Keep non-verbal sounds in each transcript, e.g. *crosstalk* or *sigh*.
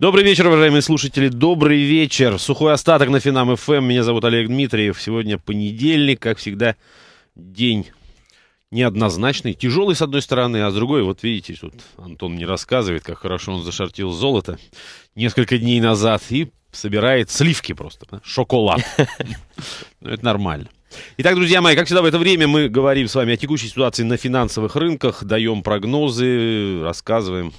Добрый вечер, уважаемые слушатели. Добрый вечер. Сухой остаток на Финам ФМ. Эм. Меня зовут Олег Дмитриев. Сегодня понедельник, как всегда, день неоднозначный, тяжелый с одной стороны, а с другой, вот видите, тут Антон мне рассказывает, как хорошо он зашортил золото несколько дней назад и собирает сливки просто, да? шоколад. *laughs* Ну, это нормально. Итак, друзья мои, как всегда в это время мы говорим с вами о текущей ситуации на финансовых рынках, даем прогнозы, рассказываем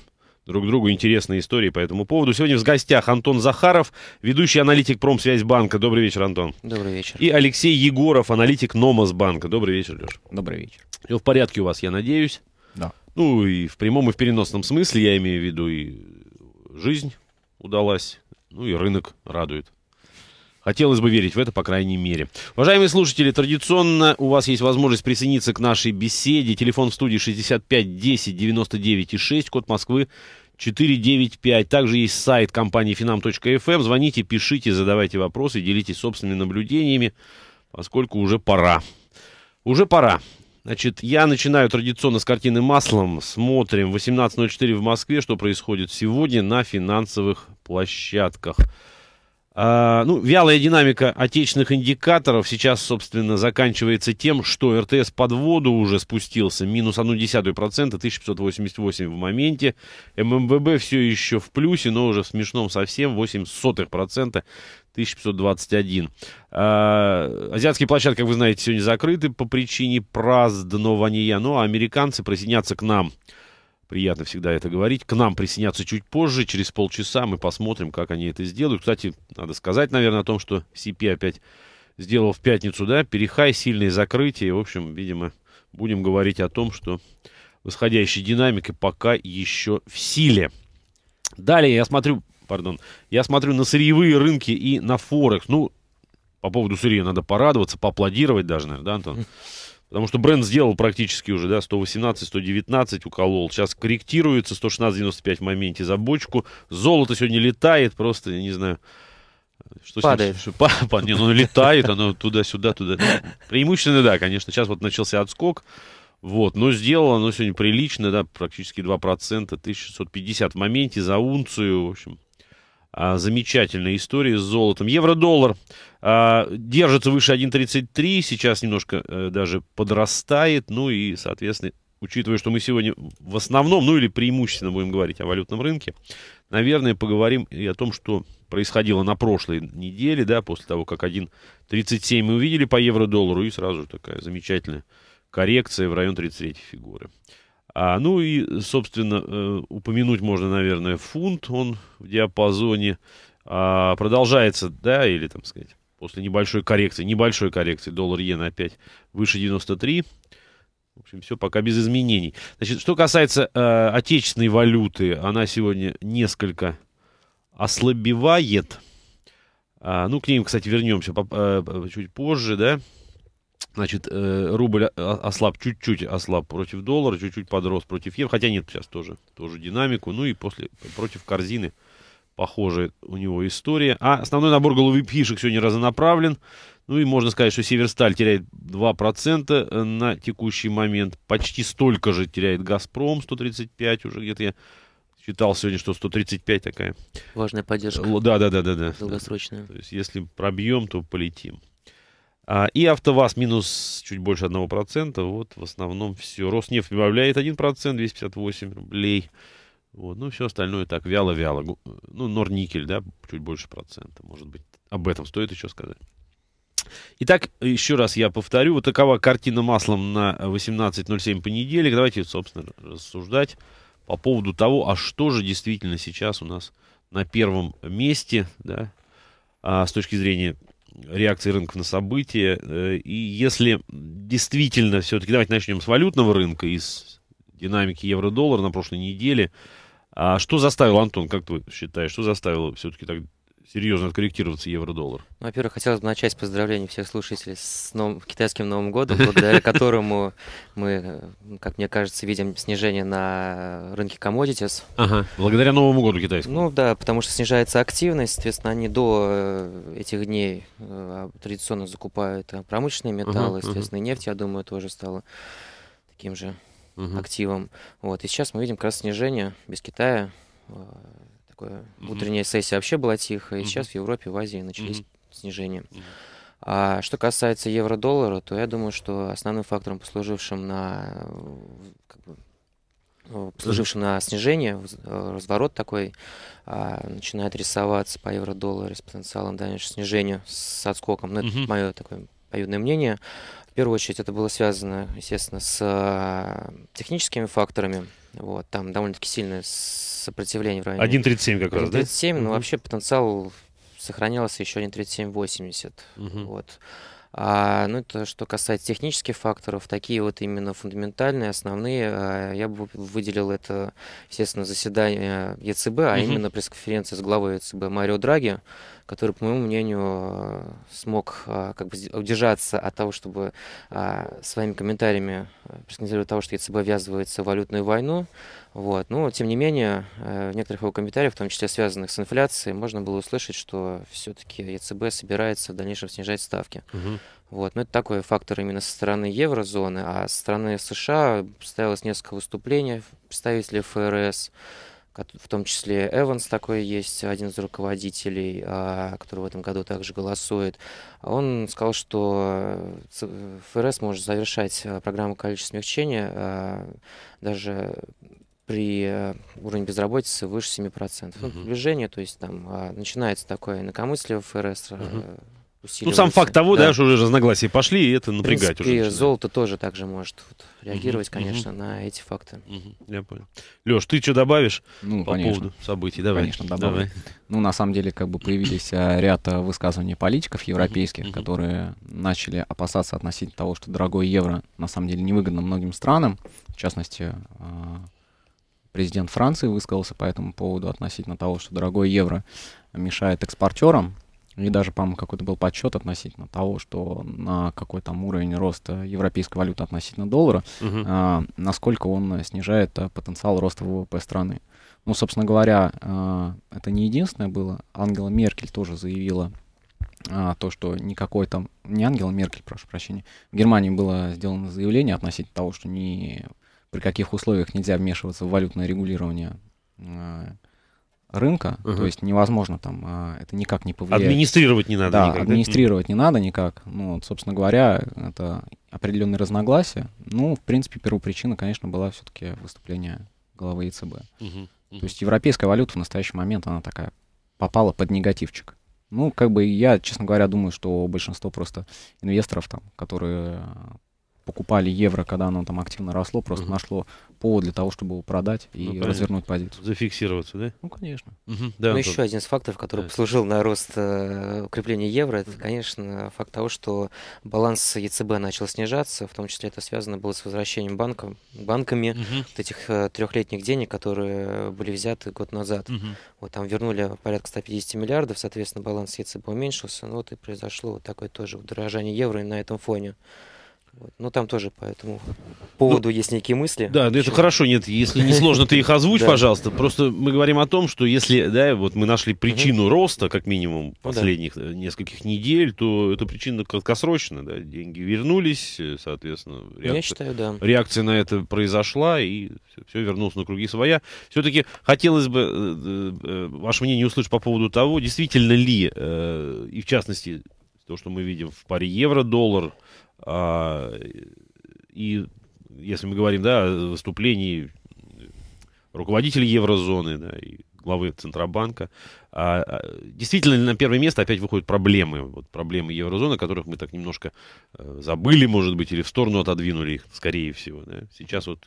друг другу интересные истории по этому поводу. Сегодня в гостях Антон Захаров, ведущий аналитик Промсвязьбанка. Добрый вечер, Антон. Добрый вечер. И Алексей Егоров, аналитик Номосбанка. Добрый вечер, Леш. Добрый вечер. Все в порядке у вас, я надеюсь? Да. Ну и в прямом и в переносном смысле, я имею в виду и жизнь удалась, ну и рынок радует. Хотелось бы верить в это, по крайней мере. Уважаемые слушатели, традиционно у вас есть возможность присоединиться к нашей беседе. Телефон в студии 65 10 99 6, код Москвы 495. Также есть сайт компании finam.fm. Эм. Звоните, пишите, задавайте вопросы, делитесь собственными наблюдениями, поскольку уже пора. Уже пора. Значит, я начинаю традиционно с картины маслом. Смотрим 18.04 в Москве, что происходит сегодня на финансовых площадках. А, ну, вялая динамика отечественных индикаторов сейчас, собственно, заканчивается тем, что РТС под воду уже спустился, минус 1,1%, 1588 в моменте. ММВБ все еще в плюсе, но уже в смешном совсем, 0,08%, 1521. А, азиатские площадки, как вы знаете, сегодня закрыты по причине празднования, но американцы присоединятся к нам – Приятно всегда это говорить. К нам присоединятся чуть позже, через полчаса мы посмотрим, как они это сделают. Кстати, надо сказать, наверное, о том, что CP опять сделал в пятницу, да, перехай, сильные закрытия. В общем, видимо, будем говорить о том, что восходящая динамика пока еще в силе. Далее я смотрю, пардон, я смотрю на сырьевые рынки и на Форекс. Ну, по поводу сырья надо порадоваться, поаплодировать даже, наверное, да, Антон? Потому что бренд сделал практически уже, да, 118, 119 уколол. Сейчас корректируется, 95 в моменте за бочку. Золото сегодня летает, просто, я не знаю. Что Падает. С ним, что, па, па, не, ну летает, оно туда-сюда, туда. Преимущественно, да, конечно. Сейчас вот начался отскок. Вот, но сделало оно сегодня прилично, да, практически 2%, 1650 в моменте за унцию, в общем, а, замечательная история с золотом. Евро-доллар а, держится выше 1.33, сейчас немножко а, даже подрастает, ну и, соответственно, учитывая, что мы сегодня в основном, ну или преимущественно будем говорить о валютном рынке, наверное, поговорим и о том, что происходило на прошлой неделе, да, после того, как 1.37 мы увидели по евро-доллару, и сразу же такая замечательная коррекция в район 33 фигуры. А, ну и, собственно, э, упомянуть можно, наверное, фунт, он в диапазоне а, продолжается, да, или, там сказать, после небольшой коррекции, небольшой коррекции, доллар иен опять выше 93, в общем, все пока без изменений. Значит, что касается э, отечественной валюты, она сегодня несколько ослабевает. А, ну, к ним, кстати, вернемся по, э, чуть позже, да. Значит, э, рубль ослаб, чуть-чуть ослаб против доллара, чуть-чуть подрос против евро, хотя нет, сейчас тоже, тоже динамику. Ну и после, против корзины похожая у него история. А основной набор голубых фишек сегодня разонаправлен. Ну и можно сказать, что Северсталь теряет 2% э, на текущий момент. Почти столько же теряет Газпром, 135 уже где-то я считал сегодня, что 135 такая. Важная поддержка. Да, да, да, да. да. Долгосрочная. То есть если пробьем, то полетим. А, и АвтоВАЗ минус чуть больше 1%. Вот в основном все. Роснефть прибавляет 1%, 258 рублей. Вот. Ну, все остальное так, вяло-вяло. Ну, Норникель, да, чуть больше процента. Может быть, об этом стоит еще сказать. Итак, еще раз я повторю, вот такова картина маслом на 18.07 понедельник. Давайте, собственно, рассуждать по поводу того, а что же действительно сейчас у нас на первом месте, да, а, с точки зрения реакции рынков на события. Э, и если действительно все-таки, давайте начнем с валютного рынка, из динамики евро доллар на прошлой неделе. А что заставило, Антон, как ты считаешь, что заставило все-таки так серьезно откорректироваться евро-доллар? Ну, во-первых, хотелось бы начать с поздравлений всех слушателей с новым, китайским Новым годом, благодаря которому мы, как мне кажется, видим снижение на рынке commodities. Ага, благодаря Новому году китайскому. Ну да, потому что снижается активность, соответственно, они до э, этих дней э, а, традиционно закупают э, промышленные металлы, ага, соответственно, ага. нефть, я думаю, тоже стала таким же угу. активом. Вот. И сейчас мы видим как раз снижение без Китая такое. Угу. Утренняя сессия вообще была тихая, и угу. сейчас в Европе, в Азии начались угу. снижения. Угу. А что касается евро-доллара, то я думаю, что основным фактором, послужившим на как бы, ну, послужившим на снижение, э, разворот такой а, начинает рисоваться по евро-доллару с потенциалом дальнейшего снижения, с отскоком. Но угу. это мое такое поюдное мнение. В первую очередь это было связано, естественно, с а, техническими факторами. Вот, там довольно-таки сильное сопротивление в районе. 1.37 как 1, раз, 1, 37, да? 1.37, ну, угу. вообще потенциал сохранялся еще 1.37.80. Угу. Вот. А, ну, это что касается технических факторов, такие вот именно фундаментальные, основные, а, я бы выделил это, естественно, заседание ЕЦБ, а угу. именно пресс-конференция с главой ЕЦБ Марио Драги, который, по моему мнению, э, смог а, как бы удержаться от того, чтобы а, своими комментариями э, пресс того, что ЕЦБ ввязывается в валютную войну, вот. Но, тем не менее, э, в некоторых его комментариях, в том числе связанных с инфляцией, можно было услышать, что все-таки ЕЦБ собирается в дальнейшем снижать ставки. Угу. Вот. Но это такой фактор именно со стороны еврозоны, а со стороны США ставилось несколько выступлений представителей ФРС, в том числе Эванс такой есть, один из руководителей, а, который в этом году также голосует. Он сказал, что э, ФРС может завершать э, программу количества смягчения даже при э, уровне безработицы выше 7%. Угу. Ну, движение, то есть там а, начинается такое инакомыслие в ФРС, угу. Ну, сам факт того, да, да что уже разногласия пошли, и это напрягать принципе, уже. Начинает. золото тоже также может вот, реагировать, угу, конечно, угу. на эти факты. Угу, я понял. Леш, ты что добавишь ну, по конечно. поводу событий? Давай. Конечно, добавлю. Давай. Ну, на самом деле, как бы появились а, ряд высказываний политиков европейских, угу, которые начали опасаться относительно того, что дорогой евро на самом деле невыгодно многим странам, в частности, президент Франции высказался по этому поводу относительно того, что дорогой евро мешает экспортерам. И даже, по-моему, какой-то был подсчет относительно того, что на какой там уровень роста европейской валюты относительно доллара, угу. а, насколько он снижает а, потенциал роста ВВП страны. Ну, собственно говоря, а, это не единственное было. Ангела Меркель тоже заявила а, то, что никакой там, не Ангела Меркель, прошу прощения, в Германии было сделано заявление относительно того, что не при каких условиях нельзя вмешиваться в валютное регулирование э, рынка, угу. то есть невозможно там, э, это никак не повлияет. Администрировать не надо да, никак. администрировать да? не надо никак. Ну, вот, собственно говоря, это определенные разногласия. Ну, в принципе, первопричина, конечно, была все-таки выступление главы ЕЦБ. Угу, угу. То есть европейская валюта в настоящий момент, она такая попала под негативчик. Ну, как бы я, честно говоря, думаю, что большинство просто инвесторов там, которые покупали евро, когда оно там активно росло, просто угу. нашло повод для того, чтобы его продать и ну, развернуть позицию. Зафиксироваться, да? Ну, конечно. Угу. Да, ну, еще один из факторов, который да. послужил на рост э, укрепления евро, это, конечно, факт того, что баланс ЕЦБ начал снижаться, в том числе это связано было с возвращением банком, банками угу. вот этих э, трехлетних денег, которые были взяты год назад. Угу. Вот там вернули порядка 150 миллиардов, соответственно, баланс ЕЦБ уменьшился, ну вот и произошло вот такое тоже удорожание евро и на этом фоне. Вот. Но ну, там тоже по этому поводу ну, есть некие мысли. Да, да, это хорошо, нет, если не сложно, ты их озвучь, *laughs* пожалуйста. Просто мы говорим о том, что если, да, вот мы нашли причину роста, как минимум, ну последних э, нескольких недель, то эта причина краткосрочная, да, деньги вернулись, э, соответственно, реакция, Я считаю, да. реакция на это произошла, и все вернулось на круги своя. Все-таки хотелось бы э, ваше мнение услышать по поводу того, действительно ли, и в частности, то, что мы видим в паре евро-доллар, а, и если мы говорим да, о выступлении руководителей еврозоны да, и главы Центробанка, а, а, действительно на первое место опять выходят проблемы. Вот проблемы еврозоны, которых мы так немножко э, забыли, может быть, или в сторону отодвинули их, скорее всего. Да. Сейчас вот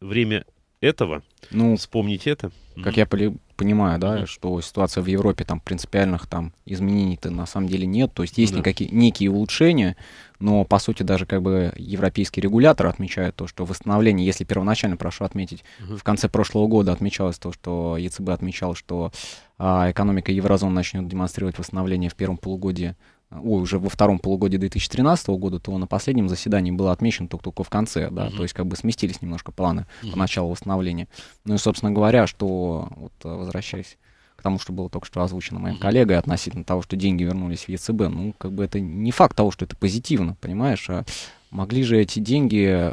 время этого, ну, вспомнить это. Как mm-hmm. я понимаю, да, mm-hmm. что ситуация в Европе там принципиальных там изменений-то на самом деле нет, то есть есть да. никакие, некие улучшения, но по сути даже как бы европейский регулятор отмечает то, что восстановление, если первоначально, прошу отметить, mm-hmm. в конце прошлого года отмечалось то, что ЕЦБ отмечал, что а, экономика еврозоны начнет демонстрировать восстановление в первом полугодии ой, уже во втором полугодии 2013 года, то на последнем заседании было отмечено только-только в конце, да, uh то есть как бы сместились немножко планы uh по началу восстановления. Ну и, собственно говоря, что, вот э, возвращаясь к тому, что было только что озвучено моим uh коллегой относительно того, что деньги вернулись в ЕЦБ, ну, как бы это не факт того, что это позитивно, понимаешь, а могли же эти деньги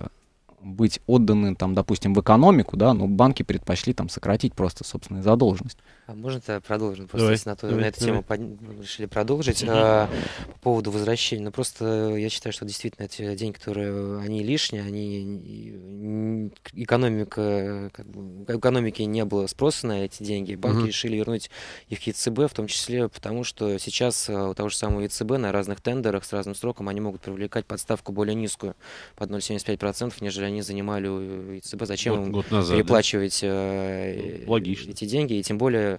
быть отданы, там, допустим, в экономику, да, но ну, банки предпочли там сократить просто собственную задолженность. А можно тогда продолжим? Просто давай, на, то, давай, на эту давай. тему под... решили продолжить. А, по поводу возвращения. Ну, просто э, я считаю, что действительно эти деньги, которые э, они лишние, они экономика, э, как бы, экономики не было спроса на эти деньги. Банки угу. решили вернуть их ЕЦБ, в том числе потому, что сейчас у того же самого ЕЦБ на разных тендерах с разным сроком они могут привлекать подставку более низкую, под 0,75%, нежели они занимали у ЕЦБ. Зачем год, им год назад, переплачивать да? эти деньги? И тем более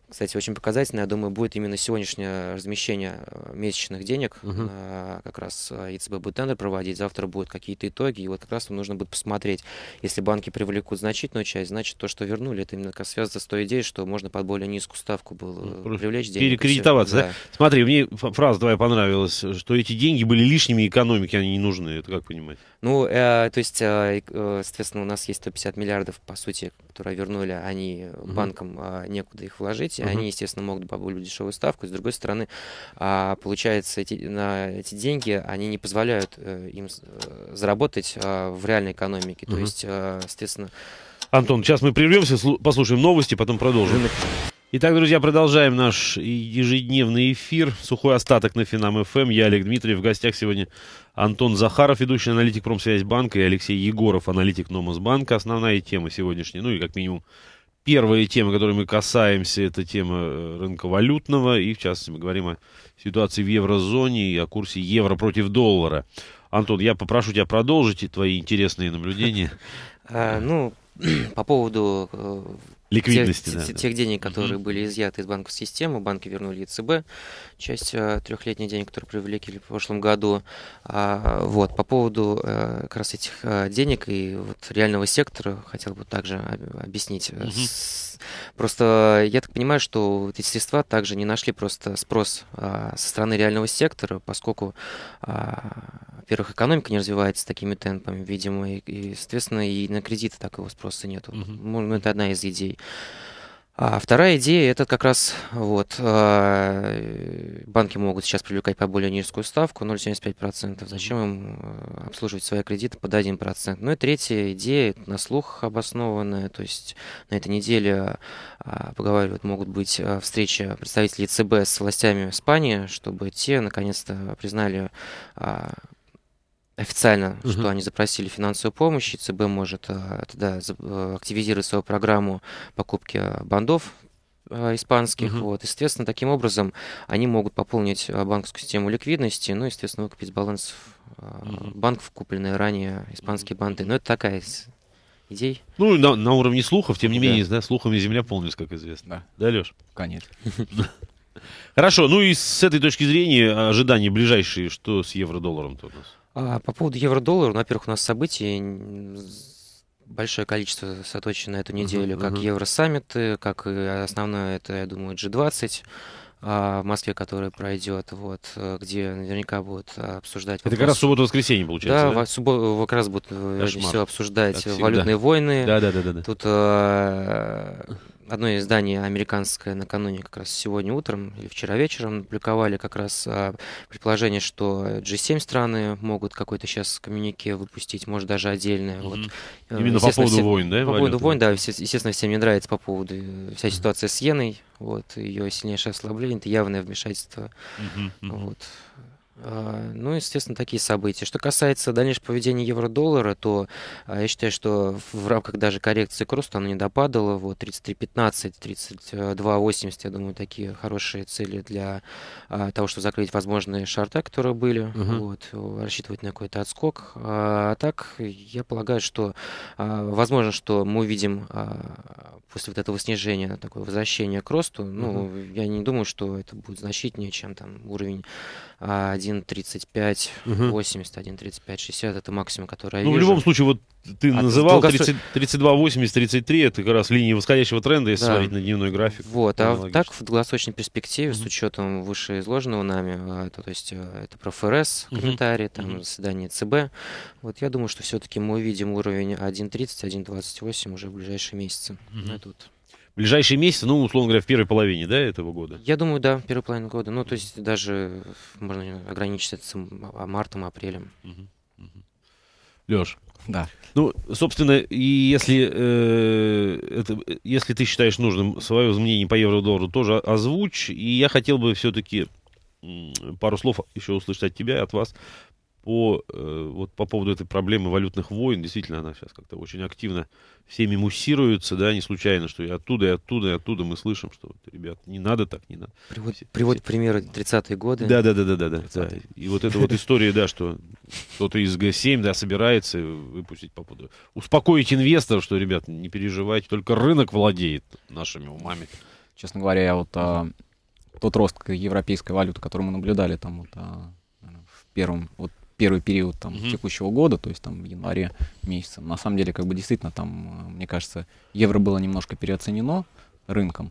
Кстати, очень показательно, я думаю, будет именно сегодняшнее размещение э, месячных денег. Uh -huh. А, как раз ЕЦБ а, будет тендер проводить, завтра будут какие-то итоги, и вот как раз нужно будет посмотреть. Если банки привлекут значительную часть, значит, то, что вернули, это именно связано с той идеей, что можно под более низкую ставку было ну, Просто привлечь деньги. Перекредитоваться, да. да? Смотри, мне фраза твоя понравилась, что эти деньги были лишними экономики, они не нужны, это как понимать? Ну, э, то есть, э, э соответственно, у нас есть 150 миллиардов, по сути, которые вернули, они Uh -huh. банкам э, некуда их вложить, Uh-huh. Они, естественно, могут по дешевую ставку. С другой стороны, а, получается, эти, на эти деньги они не позволяют э, им э, заработать а, в реальной экономике. Uh-huh. То есть, а, естественно. Антон, э, сейчас мы прервемся, послушаем новости, потом продолжим. Итак, друзья, продолжаем наш ежедневный эфир. Сухой остаток на Финам ФМ. Эм. Я Олег Дмитриев. В гостях сегодня Антон Захаров, ведущий аналитик Промсвязьбанка, и Алексей Егоров, аналитик Номосбанка. Основная тема сегодняшняя, ну и как минимум Первая тема, которой мы касаемся, это тема э, рынка валютного, и в частности мы говорим о ситуации в еврозоне и о курсе евро против доллара. Антон, я попрошу тебя продолжить твои интересные наблюдения. *laughs* А, ну, *clears throat* по поводу э, Ликвидности, тех, да, тех, да. денег, которые угу. были изъяты из банковской системы, банки вернули ЕЦБ, часть а, трехлетних денег, которые привлекли в прошлом году. А, вот, по поводу а, как раз этих а, денег и вот реального сектора хотел бы также а, объяснить. Угу. Просто я так понимаю, что эти средства также не нашли просто спрос а, со стороны реального сектора, поскольку, а, во-первых, экономика не развивается такими темпами, видимо, и, и соответственно, и на кредиты так его спроса нет. Угу. Ну, это одна из идей. А вторая идея – это как раз вот, э, банки могут сейчас привлекать по более низкую ставку, 0,75%. Зачем им э, обслуживать свои кредиты под 1%? Ну и третья идея – на слух обоснованная. То есть на этой неделе а, поговаривают, могут быть э, встречи представителей ЦБ с властями Испании, чтобы те наконец-то признали а, официально, угу. что они запросили финансовую помощь, и ЦБ может э, тогда э, активизировать свою программу покупки э, бандов испанских. Угу. Вот. И, соответственно, таким образом они могут пополнить банковскую систему ликвидности, ну, естественно, выкупить баланс угу. банков, купленные ранее испанские банды. Но это такая идея. Ну, на, на уровне слухов, тем не да. менее, да, слухами земля полнится, как известно. Да, да Леш? Конечно. *laughs* Хорошо, ну и с этой точки зрения ожидания ближайшие, что с евро-долларом-то у нас? А, по поводу евро-доллара, во-первых, у нас событий большое количество соточено эту неделю, uh-huh, как uh-huh. Евросаммиты, как основное, это, я думаю, G20 а, в Москве, который пройдет, вот, э, где наверняка будут обсуждать... Вопрос. Это как раз суббота-воскресенье, получается, да? Да, суббо... как раз будут э, все обсуждать как э, валютные войны. Да-да-да. Тут одно издание американское накануне, как раз сегодня утром или вчера вечером, публиковали как раз а, предположение, что G7 страны могут какой-то сейчас коммюнике выпустить, может, даже отдельное. Mm-hmm. Вот. Э, Именно по поводу всем, войн, да? По поводу войн, да. Естественно, всем не нравится по поводу э, вся ситуация mm-hmm. с иеной, вот, ее сильнейшее ослабление, это явное вмешательство. Mm-hmm. Вот. А, ну, естественно, такие события. Что касается дальнейшего поведения евро-доллара, то а, я считаю, что в рамках даже коррекции к росту оно не допадало. Вот 33.15, 32.80, я думаю, такие хорошие цели для а, того, чтобы закрыть возможные шарты, которые были. Угу. Вот, рассчитывать на какой-то отскок. А так, я полагаю, что возможно, что мы увидим после вот этого снижения такое возвращение к росту. Ну, угу. я не думаю, что это будет значительнее, чем там уровень 1.35, угу. 80, 1.35, 60 это максимум, который я Ну, вижу. в любом случае, вот ты а называл долгосрочный... 32.80, 33 это как раз линия восходящего тренда, если да. смотреть на дневной график. Вот, а так в долгосрочной перспективе, угу. с учетом вышеизложенного нами, а, это, то есть э, это про ФРС, комментарии, угу. там угу. заседание ЦБ, вот я думаю, что все-таки мы увидим уровень 1.30, 1.28 уже в ближайшие месяцы. Угу. Это вот ближайшие месяцы, ну, условно говоря, в первой половине, да, этого года? Я думаю, да, в первой половине года. Ну, то есть даже можно ограничиться с а, мартом, апрелем. Угу. Леш, да. Ну, собственно, и если, э, это, если ты считаешь нужным свое мнение по евро-доллару, тоже озвучь. И я хотел бы все-таки пару слов еще услышать от тебя, от вас по, э, вот по поводу этой проблемы валютных войн, действительно, она сейчас как-то очень активно всеми муссируется, да, не случайно, что и оттуда, и оттуда, и оттуда мы слышим, что, вот, ребят, не надо так, не надо. Привод, все, приводит все... примеры 30-е годы. Да, да, да, да, да, да, И вот эта вот история, да, что кто-то из Г7, да, собирается выпустить по поводу... Успокоить инвесторов, что, ребят, не переживайте, только рынок владеет нашими умами. Честно говоря, я вот а, тот рост европейской валюты, который мы наблюдали там вот а, в первом, вот первый период там, угу. текущего года, то есть там в январе месяце. На самом деле, как бы действительно там, э, мне кажется, евро было немножко переоценено рынком.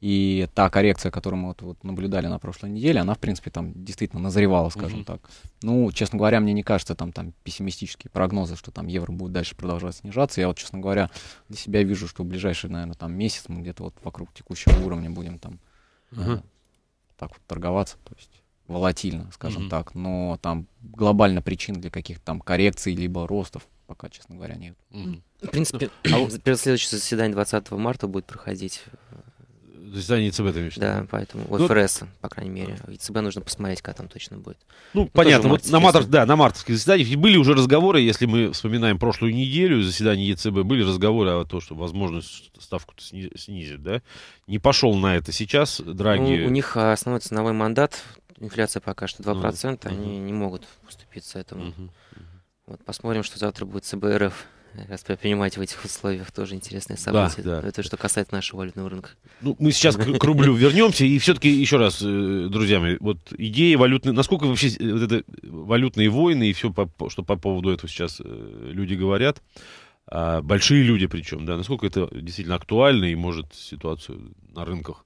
И та коррекция, которую мы вот, вот наблюдали на прошлой неделе, она, в принципе, там действительно назревала, скажем mm-hmm. так. Ну, честно говоря, мне не кажется там, там пессимистические прогнозы, что там евро будет дальше продолжать снижаться. Я вот, честно говоря, для себя вижу, что в ближайший, наверное, там месяц мы где-то вот вокруг текущего уровня будем там mm-hmm. э, так вот торговаться. То есть волатильно, скажем mm-hmm. так, но там глобально причин для каких-то там коррекций либо ростов пока, честно говоря, нет. Mm-hmm. В принципе, ну, а *clears throat* следующее заседание 20 марта будет проходить э, заседание ЦБ ты имеешь Да, поэтому ну, ФРС, по крайней мере. ЦБ нужно посмотреть, когда там точно будет. Ну, ну понятно. Марте, вот на, матер, да, на мартовских заседаниях были уже разговоры, если мы вспоминаем прошлую неделю заседание ЕЦБ, были разговоры о том, что, возможность ставку снизить, да? Не пошел на это сейчас, Драги. Ну, у них а, основной ценовой мандат инфляция пока что 2%, mm-hmm. Ну, они не могут поступиться этому. Mm-hmm. Mm-hmm. Вот посмотрим, что завтра будет ЦБРФ раз предпринимать в этих условиях тоже интересные события. Да, да. Это что касается нашего валютного рынка. Ну, мы сейчас к, к рублю *laughs* вернемся. И все-таки еще раз, э, друзья мои, вот идеи валютные... Насколько вообще э, вот это э, валютные войны и все, по, что по поводу этого сейчас люди говорят, а, большие люди причем, да, насколько это действительно актуально и может ситуацию на рынках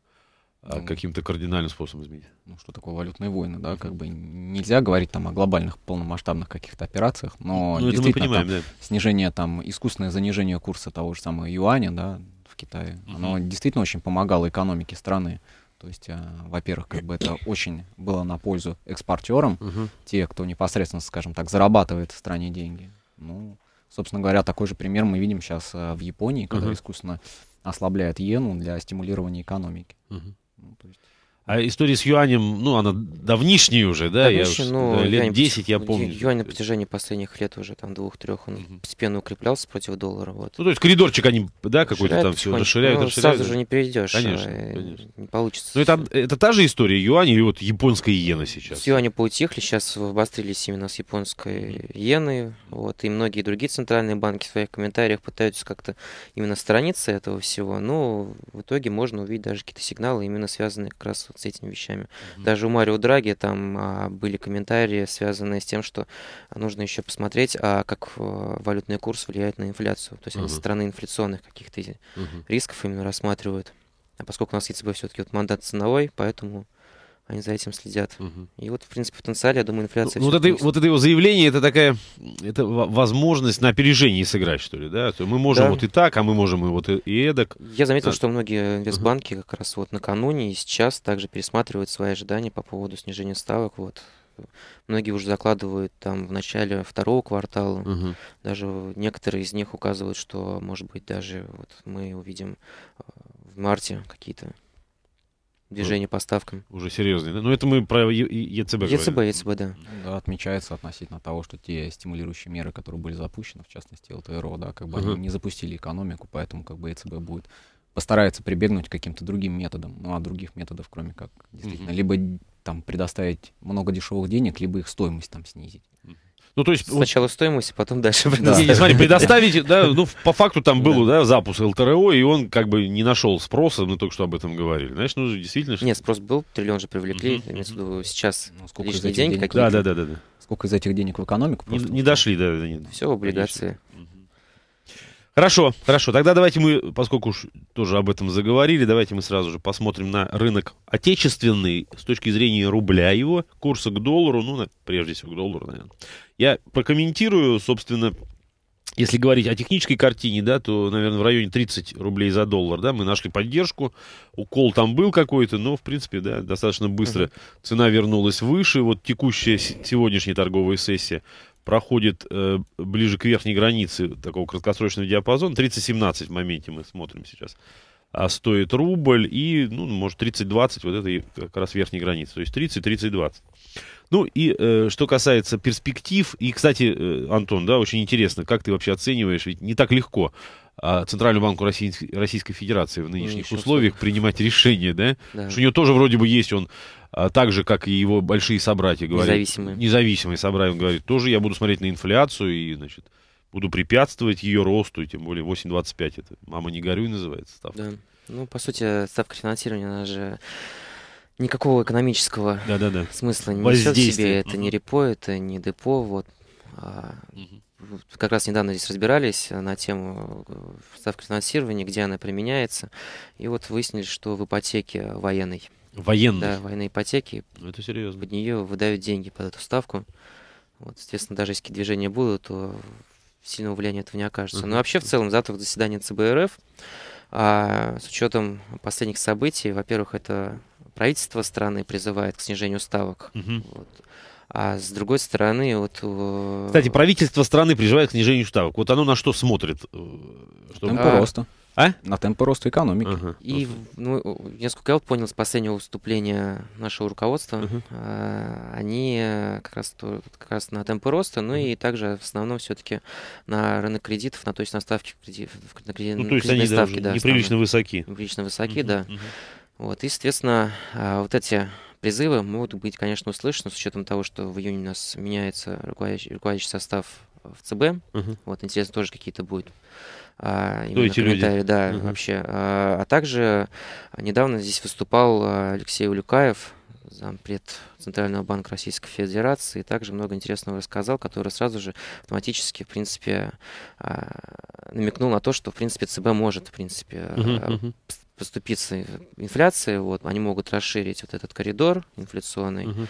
а каким-то кардинальным способом изменить. Ну, что такое валютные войны, да, как бы нельзя говорить там о глобальных полномасштабных каких-то операциях, но ну, действительно понимаем, там, да. снижение там, искусственное занижение курса того же самого юаня, да, в Китае, угу. оно действительно очень помогало экономике страны. То есть, э, во-первых, как бы это очень было на пользу экспортерам, угу. те, кто непосредственно, скажем так, зарабатывает в стране деньги. Ну, собственно говоря, такой же пример мы видим сейчас э, а, в Японии, когда угу. искусственно ослабляет иену для стимулирования экономики. Угу. Ну, то есть а история с юанем, ну, она давнишняя уже, да? Давнишняя, ну, я ну, уж, лет юань, 10 я помню. Юань на протяжении последних лет уже, там, двух-трех, он угу. постепенно укреплялся против доллара. Вот. Ну, то есть коридорчик они, да, какой-то там все расширяют, ну, расширяют. сразу же не перейдешь. Конечно, а, э, конечно. Не получится. Но ну, это, это та же история юань и вот японская иена сейчас. С юаня поутихли, сейчас обострились именно с японской иены, вот, и многие другие центральные банки в своих комментариях пытаются как-то именно сторониться этого всего, но в итоге можно увидеть даже какие-то сигналы, именно связанные как раз вот с этими вещами. Mm-hmm. Даже у Марио Драги там а, были комментарии, связанные с тем, что нужно еще посмотреть, а, как а, валютный курс влияет на инфляцию. То есть mm-hmm. они со стороны инфляционных каких-то mm-hmm. рисков именно рассматривают. А поскольку у нас ЕЦБ все-таки вот мандат ценовой, поэтому они за этим следят. Угу. И вот, в принципе, в потенциале, я думаю, инфляция... Ну, вот, это, вот это его заявление, это такая это возможность на опережении сыграть, что ли, да? То мы можем да. вот и так, а мы можем и вот и, и эдак. Я заметил, а... что многие инвестбанки как раз вот накануне и сейчас также пересматривают свои ожидания по поводу снижения ставок, вот. Многие уже закладывают там в начале второго квартала. Угу. Даже некоторые из них указывают, что, может быть, даже вот мы увидим э, в марте какие-то движение по ставкам. Уже серьезные. Да? Но ну, это мы про ЕЦБ говорим. ЕЦБ, ЕЦБ, да. да. Отмечается относительно того, что те стимулирующие меры, которые были запущены, в частности ЛТРО, да, как бы uh-huh. они не запустили экономику, поэтому как бы ЕЦБ будет постарается прибегнуть к каким-то другим методам. Ну а других методов, кроме как действительно, uh-huh. либо там предоставить много дешевых денег, либо их стоимость там снизить. Uh-huh. Ну, то есть... Сначала вот... стоимость, а потом дальше предоставить. Да. Смотри, предоставить, да, *laughs* ну, по факту там был, да. да, запуск ЛТРО, и он как бы не нашел спроса, мы только что об этом говорили. Знаешь, ну, действительно... Что... Нет, спрос был, триллион же привлекли, uh сейчас ну, сколько лишние деньги какие-то. Да, да, да, да. Сколько из этих денег в экономику? не, не дошли, да. да нет. Все, облигации. Конечно. Хорошо, хорошо. Тогда давайте мы, поскольку уж тоже об этом заговорили, давайте мы сразу же посмотрим на рынок отечественный с точки зрения рубля его, курса к доллару, ну, на прежде всего к доллару, наверное. Я прокомментирую, собственно, если говорить о технической картине, да, то, наверное, в районе 30 рублей за доллар, да, мы нашли поддержку, укол там был какой-то, но, в принципе, да, достаточно быстро цена вернулась выше, вот текущая сегодняшняя торговая сессия проходит э, ближе к верхней границе такого краткосрочного диапазона. 30-17 в моменте мы смотрим сейчас. А стоит рубль и, ну, может, 30-20, вот это и как раз верхняя граница. То есть 30-30-20. Ну и э, что касается перспектив, и, кстати, э, Антон, да, очень интересно, как ты вообще оцениваешь, ведь не так легко а, Центральному банку России, Российской Федерации в ну, нынешних ну, условиях принимать решение, да? да? Что у него тоже вроде бы есть он, а, так же, как и его большие собратья говорят. Независимые. Независимые собратья, он говорит, тоже я буду смотреть на инфляцию и, значит, буду препятствовать ее росту, и тем более 8,25 это «мама не горюй» называется ставка. Да. Ну, по сути, ставка финансирования, она же никакого экономического да, да, да. смысла не несет в себе. Это не репо, это не депо, вот. А, угу как раз недавно здесь разбирались э, на тему э, ставки финансирования, где она применяется, и вот выяснили, что в ипотеке военной. Военной? Да, военной ипотеки. Ну, это серьезно. Под нее выдают деньги под эту ставку. Вот, естественно, даже если движения будут, то сильного влияния этого не окажется. uh Но вообще в целом завтра заседание ЦБ РФ а, с учетом последних событий, во-первых, это правительство страны призывает к снижению ставок. uh Вот. А с другой стороны, вот... Э, Кстати, правительство страны приживает к снижению ставок. Вот оно на что смотрит? Э, что... Темпы а... роста. А? На темпы роста экономики. Ага, и, ну, насколько ну, я вот понял с последнего выступления нашего руководства, uh они э, как раз, как раз на темпы роста, ну uh и также в основном все-таки на рынок кредитов, на, то есть на ставки кредитов. На кредит, ну, то есть они ставки, даже да, неприлично основные, высоки. Неприлично высоки, uh да. uh Вот, и, соответственно, а, вот эти Призывы могут быть, конечно, услышаны с учетом того, что в июне у нас меняется руководящий, руководящий состав в ЦБ. Угу. Вот, интересно, тоже какие-то будут а, ну, именно Дуйте комментарии, люди. да, угу. вообще. А, а также а, недавно здесь выступал а, Алексей Улюкаев, зампред Центрального банка Российской Федерации, и также много интересного рассказал, который сразу же автоматически, в принципе, а, намекнул на то, что, в принципе, ЦБ может, в принципе, угу, поступиться инфляции, вот, они могут расширить вот этот коридор инфляционный угу.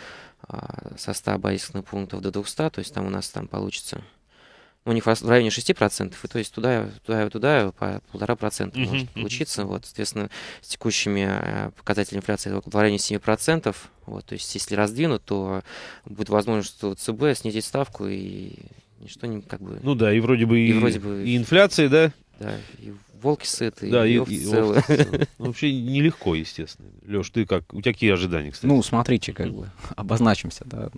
а, со 100 базисных пунктов до 200, то есть там у нас там получится ну, у них в районе 6%, и то есть туда, туда, туда по полтора процента uh может получиться. uh Вот, соответственно, с текущими а, показателями инфляции в районе 7%. Вот, то есть если раздвинут, то будет возможность, что ЦБ снизит ставку и ничто не как бы... Ну да, и вроде бы и, и, вроде бы, и инфляции, да? Да, и волки сыты, да, и, и, целы. *laughs* Ну, вообще нелегко, естественно. Леш, ты как? У тебя какие ожидания, кстати? Ну, смотрите, как бы обозначимся, да,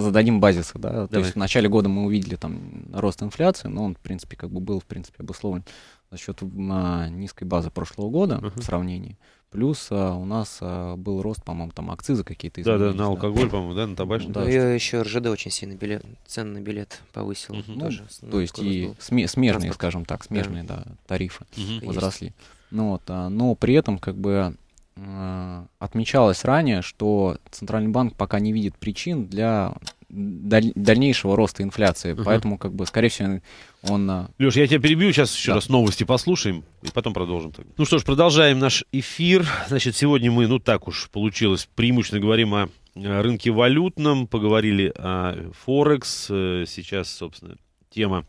зададим базисы, да. Давай. То есть в начале года мы увидели там рост инфляции, но он, в принципе, как бы был, в принципе, обусловлен за счет а, низкой базы прошлого года uh-huh. в сравнении. Плюс а, у нас а, был рост, по-моему, там акцизы какие-то. Да, да, на алкоголь, да. по-моему, да, на табачный. Ну да, я еще РЖД очень сильно билет, цен на билет повысил. Угу. Тоже, ну, ну, то есть и сме- смежные, транспорт. скажем так, смежные, да, да тарифы угу. возросли. Ну, вот, а, но при этом как бы а, отмечалось ранее, что Центральный банк пока не видит причин для даль, дальнейшего роста инфляции. Угу. Поэтому, как бы, скорее всего, он... А, Леш, я тебя перебью, сейчас еще да. раз новости послушаем и потом продолжим. Ну что ж, продолжаем наш эфир. Значит, сегодня мы, ну так уж получилось, преимущественно говорим о э, рынке валютном, поговорили о Форекс, э, сейчас, собственно, тема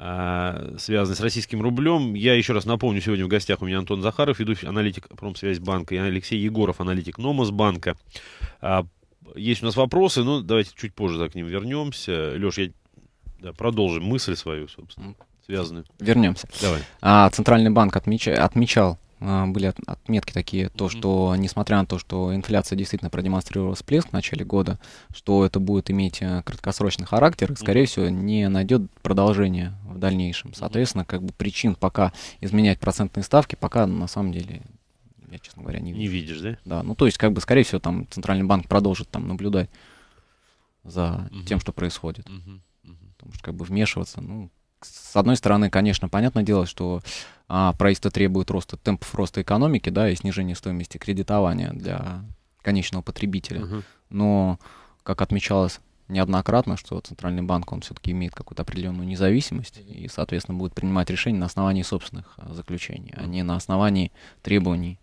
а, связанной с российским рублем. Я еще раз напомню, сегодня в гостях у меня Антон Захаров, ведущий аналитик Промсвязьбанка, и Алексей Егоров, аналитик Номосбанка. А, есть у нас вопросы, но ну, давайте чуть позже да, к ним вернемся. Леш, я да, продолжим мысль свою, собственно, связанную. Вернемся. Давай. А, Центральный банк отмеч... отмечал а, были отметки такие, то, что несмотря на то, что инфляция действительно продемонстрировала всплеск в начале года, что это будет иметь э, краткосрочный характер и, скорее всего, не найдет продолжения в дальнейшем. Соответственно, как бы причин пока изменять процентные ставки, пока на самом деле я, честно говоря, не вижу. Не видишь, да? Да, ну то есть, как бы, скорее всего, там Центральный банк продолжит там наблюдать за угу. тем, что происходит. Угу. Угу. Потому что, как бы, вмешиваться, ну, с одной стороны, конечно, понятное дело, что а, правительство требует роста темпов роста экономики, да, и снижения стоимости кредитования для конечного потребителя. Угу. Но, как отмечалось неоднократно, что Центральный банк, он все-таки имеет какую-то определенную независимость и, соответственно, будет принимать решения на основании собственных а, заключений, а не на основании требований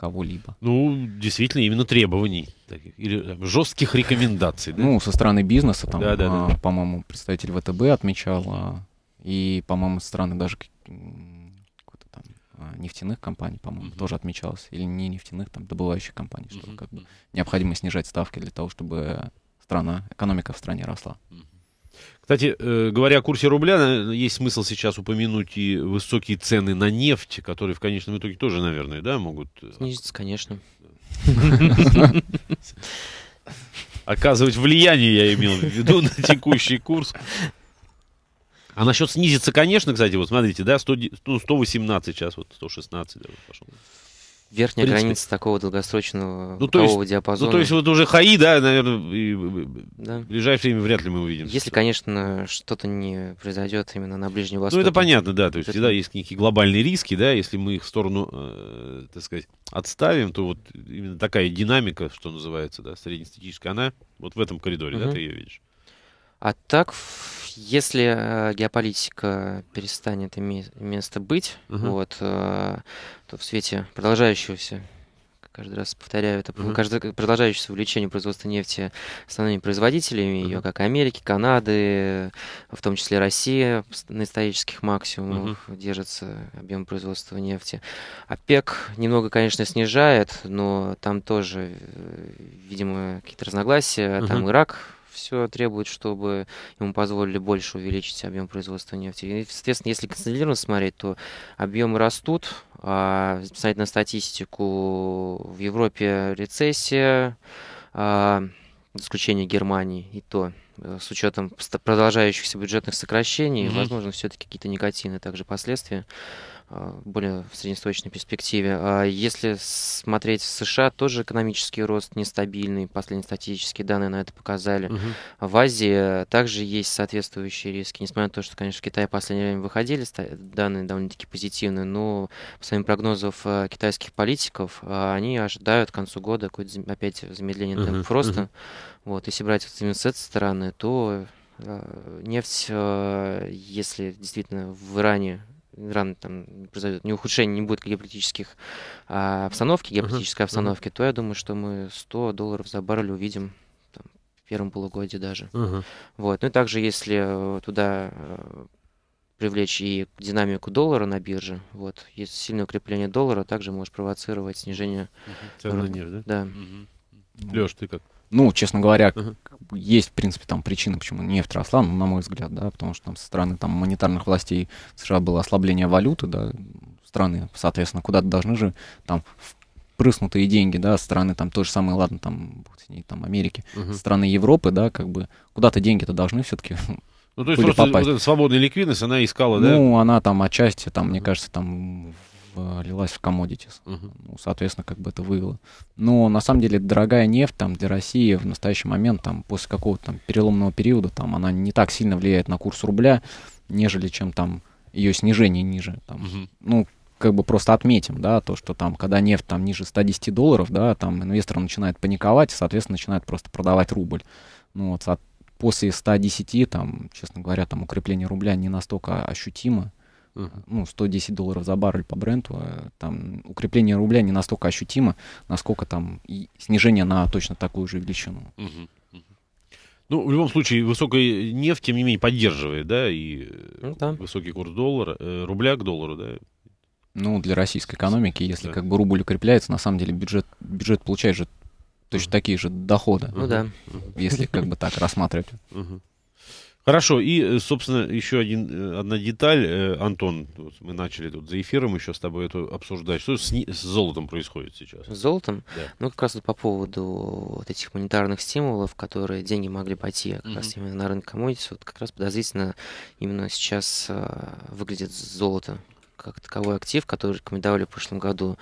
кого-либо. Ну, действительно, именно требований таких, или э, жестких рекомендаций. Да? Ну, со стороны бизнеса, там, да, да, а, да. по-моему, представитель ВТБ отмечал, а, и, по-моему, со стороны даже какой-то там а, нефтяных компаний, по-моему, mm-hmm. тоже отмечалось, или не нефтяных, там, добывающих компаний, что mm-hmm. как бы необходимо снижать ставки для того, чтобы страна, экономика в стране росла. Mm-hmm. Кстати, э, говоря о курсе рубля, есть смысл сейчас упомянуть и высокие цены на нефть, которые в конечном итоге тоже, наверное, да, могут... Э, Снизиться, конечно. *laughs* Оказывать влияние, я имел в виду, на текущий курс. А насчет снизится, конечно, кстати, вот смотрите, да, 100, 118 ну, сейчас, вот 116 даже пошел верхняя граница такого долгосрочного ну, то есть, ну, диапазона. Ну, то есть вот уже ХАИ, да, наверное, и да. в ближайшее время вряд ли мы увидим. Если, конечно, что-то не произойдет именно на Ближнем Востоке. Ну, это понятно, да, то есть всегда есть некие глобальные риски, да, если мы их в сторону, э, так сказать, отставим, то вот именно такая динамика, что называется, да, среднестатистическая, она вот в этом коридоре, угу. да, ты ее видишь. А так, если э, геополитика перестанет иметь место быть, угу. вот, э, то в свете продолжающегося каждый раз повторяю это, mm-hmm. каждое продолжающееся увлечение производства нефти основными производителями mm-hmm. ее, как Америки, Канады, в том числе Россия на исторических максимумах mm-hmm. держится объем производства нефти. ОПЕК немного, конечно, снижает, но там тоже, э, видимо, какие-то разногласия. Mm-hmm. Там Ирак все требует, чтобы ему позволили больше увеличить объем производства нефти. И, соответственно, если концентрированно смотреть, то объемы растут. А, смотреть на статистику, в Европе рецессия, а, исключение Германии и то э, с учетом продолжающихся бюджетных сокращений, mm-hmm. возможно, все-таки какие-то негативные также последствия а, более в среднесрочной перспективе. А если смотреть в США, тоже экономический рост нестабильный, последние статистические данные на это показали. Угу. В Азии также есть соответствующие риски, несмотря на то, что, конечно, в Китае в последнее время выходили данные довольно-таки позитивные, но по своим прогнозам э, китайских политиков э, они ожидают к концу года какое-то опять замедление угу. темпов роста. Угу. Вот, если брать с этой стороны, то э, нефть, если действительно в Иране рано там произойдет, не ухудшение не будет геополитических а, обстановки, геополитической uh-huh. обстановки, uh-huh. то я думаю, что мы 100 долларов за баррель увидим там, в первом полугодии даже. Uh-huh. Вот. Ну и также, если э, туда э, привлечь и динамику доллара на бирже. Вот. Есть сильное укрепление доллара, также может провоцировать снижение... Цен на нефть, да? Да. Угу. Леш, ты как? Ну, честно говоря, uh-huh. есть, в принципе, там причины, почему нефть росла, ну, на мой взгляд, да, потому что там со стороны там, монетарных властей США было ослабление валюты, да, страны, соответственно, куда-то должны же там впрыснутые деньги, да, страны там той же самой, ладно, там, там Америки, uh-huh. со Европы, да, как бы куда-то деньги-то должны все-таки ну, то есть просто попасть. вот эта свободная ликвидность, она искала, ну, да? Ну, она там отчасти, там, мне кажется, там в, э, лилась в commodities. Угу. Ну, соответственно, как бы это вывело. Но на самом деле дорогая нефть там, для России в настоящий момент, там, после какого-то там, переломного периода, там, она не так сильно влияет на курс рубля, нежели чем там ее снижение ниже. Там, угу. Ну, как бы просто отметим, да, то, что там, когда нефть там ниже 110 долларов, да, там инвестор начинает паниковать, и, соответственно, начинает просто продавать рубль. Ну, вот, после 110, там, честно говоря, там укрепление рубля не настолько ощутимо, ну, 110 долларов за баррель по бренду, а там укрепление рубля не настолько ощутимо, насколько там и снижение на точно такую же величину. Ну, в любом случае, высокая нефть, тем не менее, поддерживает, да, и э, ну да. высокий курс доллара, э, рубля к доллару, да, ну, для российской экономики, если да. как бы рубль укрепляется, на самом деле бюджет, бюджет получает же точно такие же доходы. Ну да. Если как бы так рассматривать. Хорошо, и, э, собственно, еще один, э, одна деталь. Э, Антон, мы начали тут за эфиром еще с тобой это обсуждать. Что с, с золотом происходит сейчас? С золотом? Да. Ну, как раз вот по поводу вот этих монетарных стимулов, которые деньги могли пойти а, как угу. раз именно на рынок коммунити, вот как раз подозрительно именно сейчас а, выглядит золото как таковой актив, который рекомендовали в прошлом году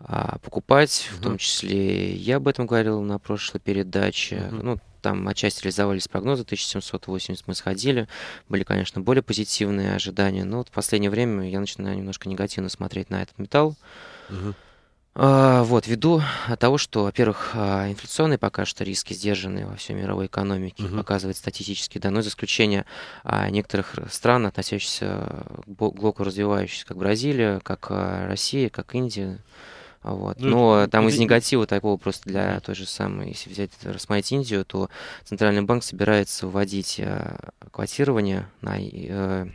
а, покупать, угу. в том числе я об этом говорил на прошлой передаче. Угу. Ну, там отчасти реализовались прогнозы, 1780 мы сходили, были, конечно, более позитивные ожидания, но вот в последнее время я начинаю немножко негативно смотреть на этот металл. Угу. вот, ввиду того, что, во-первых, а, инфляционные пока что риски сдержанные во всей мировой экономике, угу. показывает статистические данные, за исключением а, некоторых стран, относящихся к блоку развивающихся, как Бразилия, как Россия, как Индия. Вот. Ну, Но это, там это... из негатива такого просто для той же самой, если взять, рассмотреть Индию, то Центральный банк собирается вводить э, квотирование на э,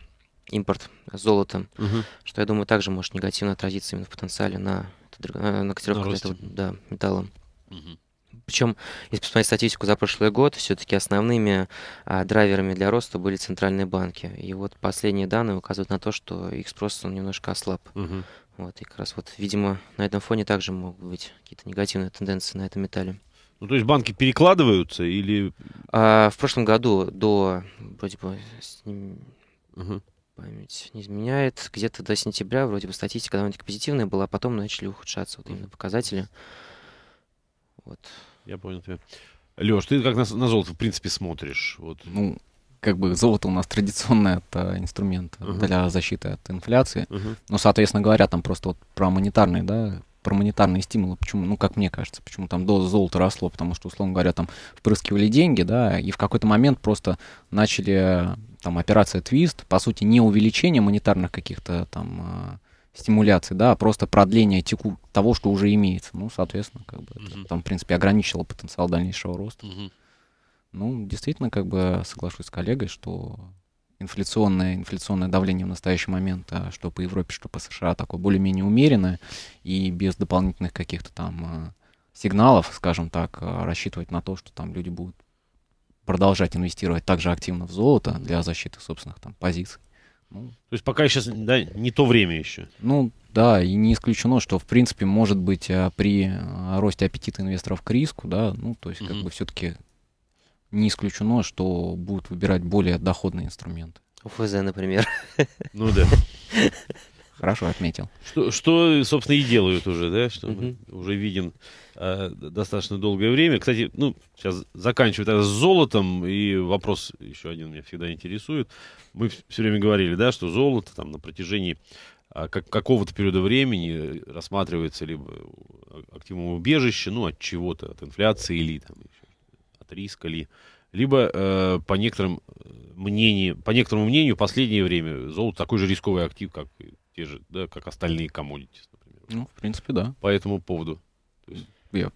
импорт золотом, угу. что, я думаю, также может негативно отразиться именно в потенциале на, э, на котировку на этого да, металла. Угу. Причем, если посмотреть статистику за прошлый год, все-таки основными а, драйверами для роста были центральные банки. И вот последние данные указывают на то, что их спрос он немножко ослаб. Угу. Вот, и как раз вот, видимо, на этом фоне также могут быть какие-то негативные тенденции на этом металле. Ну, то есть банки перекладываются или... А, в прошлом году до, вроде бы, с ним... угу. память не изменяет, где-то до сентября вроде бы статистика довольно-таки позитивная была, а потом начали ухудшаться вот именно показатели. Вот. Я понял тебя. Леш, ты как на, на золото, в принципе, смотришь? Вот. Ну, как бы золото у нас традиционное это инструмент uh-huh. для защиты от инфляции. Uh-huh. Ну, соответственно говоря, там просто вот про монетарные, да, про монетарные стимулы, почему, ну, как мне кажется, почему там до золота росло, потому что, условно говоря, там впрыскивали деньги, да, и в какой-то момент просто начали там операция твист, по сути, не увеличение монетарных каких-то там э, стимуляций, да, а просто продление теку того, что уже имеется. Ну, соответственно, как бы Uh -huh. там, в принципе, ограничило потенциал дальнейшего роста. Uh -huh. Ну, действительно, как бы соглашусь с коллегой, что инфляционное, инфляционное давление в настоящий момент, а, что по Европе, что по США, такое более-менее умеренное и без дополнительных каких-то там а, сигналов, скажем так, а, рассчитывать на то, что там люди будут продолжать инвестировать также активно в золото для защиты собственных там позиций. Ну, то есть пока сейчас да, не то время еще. Ну да, и не исключено, что в принципе может быть при росте аппетита инвесторов к риску, да, ну то есть угу. как бы все-таки не исключено, что будут выбирать более доходные инструменты. УФЗ, например. Ну да. Хорошо отметил. Что, что, собственно, и делают уже, да, что угу. мы уже видим э, а, достаточно долгое время. Кстати, ну, сейчас заканчивают с золотом, и вопрос еще один меня всегда интересует. Мы все время говорили, да, что золото там на протяжении а, как, какого-то периода времени рассматривается либо активом убежище, ну, от чего-то, от инфляции или там еще три скали. Либо, э, по, некоторым э, мнению, по некоторому мнению, в последнее время золото такой же рисковый актив, как те же, да, как остальные коммунитис, например. Ну, в принципе, да. По этому поводу. То есть... Я